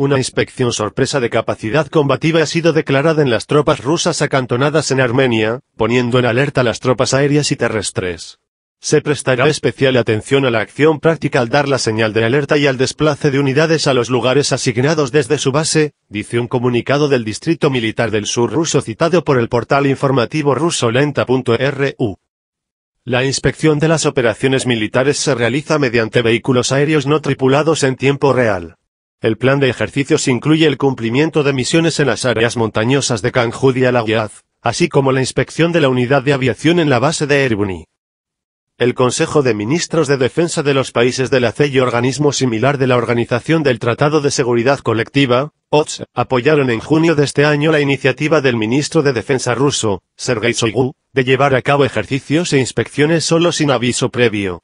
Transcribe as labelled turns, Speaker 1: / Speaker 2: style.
Speaker 1: Una inspección sorpresa de capacidad combativa ha sido declarada en las tropas rusas acantonadas en Armenia, poniendo en alerta a las tropas aéreas y terrestres. Se prestará especial atención a la acción práctica al dar la señal de alerta y al desplace de unidades a los lugares asignados desde su base, dice un comunicado del Distrito Militar del Sur ruso citado por el portal informativo ruso lenta.ru. La inspección de las operaciones militares se realiza mediante vehículos aéreos no tripulados en tiempo real el plan de ejercicios incluye el cumplimiento de misiones en las áreas montañosas de Kanjud y Alawiad, así como la inspección de la unidad de aviación en la base de Erbuni. El Consejo de Ministros de Defensa de los Países de la y organismo similar de la Organización del Tratado de Seguridad Colectiva, OTS, apoyaron en junio de este año la iniciativa del ministro de Defensa ruso, Sergei Shoigu, de llevar a cabo ejercicios e inspecciones solo sin aviso previo.